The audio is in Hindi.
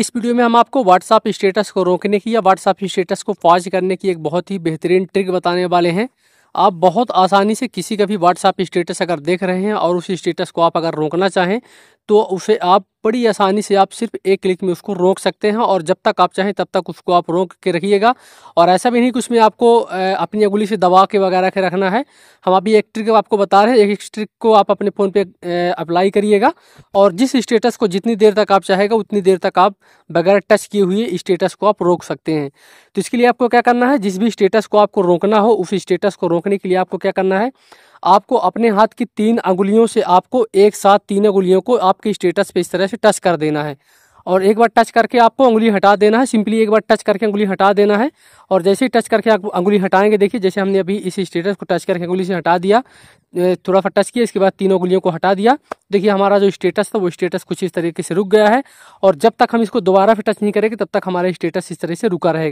इस वीडियो में हम आपको व्हाट्सअप स्टेटस को रोकने की या व्हाट्सअप स्टेटस को पॉज करने की एक बहुत ही बेहतरीन ट्रिक बताने वाले हैं आप बहुत आसानी से किसी का भी व्हाट्सअप स्टेटस अगर देख रहे हैं और उस स्टेटस को आप अगर रोकना चाहें तो उसे आप बड़ी आसानी से आप सिर्फ एक क्लिक में उसको रोक सकते हैं और जब तक आप चाहें तब तक उसको आप रोक के रखिएगा और ऐसा भी नहीं कि उसमें आपको अपनी अंगुली से दबा के वगैरह के रखना है हम अभी एक ट्रिक आपको बता रहे हैं एक ट्रिक को आप अपने फ़ोन पे अप्लाई करिएगा और जिस स्टेटस को जितनी देर तक आप चाहेगा उतनी देर तक आप बगैर टच किए हुए स्टेटस को आप रोक सकते हैं तो इसके लिए आपको क्या करना है जिस भी स्टेटस को आपको रोकना हो उस स्टेटस को रोकने के लिए आपको क्या करना है आपको अपने हाथ की तीन अंगुलियों से आपको एक साथ तीन अंगुलियों को आपके स्टेटस पे इस तरह से टच कर देना है और एक बार टच करके आपको उंगली हटा देना है सिंपली एक बार टच करके उंगली हटा देना है और जैसे ही टच करके आप उंगली हटाएंगे देखिए जैसे हमने अभी इस स्टेटस को टच करके उंगली से हटा दिया थोड़ा सा टच किया इसके बाद तीनों उंगलियों को हटा दिया देखिए हमारा जो स्टेटस था वो स्टेटस कुछ इस तरीके से रुक गया है और जब तक हम इसको दोबारा फिर टच नहीं करेंगे तब तक हमारा स्टेटस इस तरह से रुका रहेगा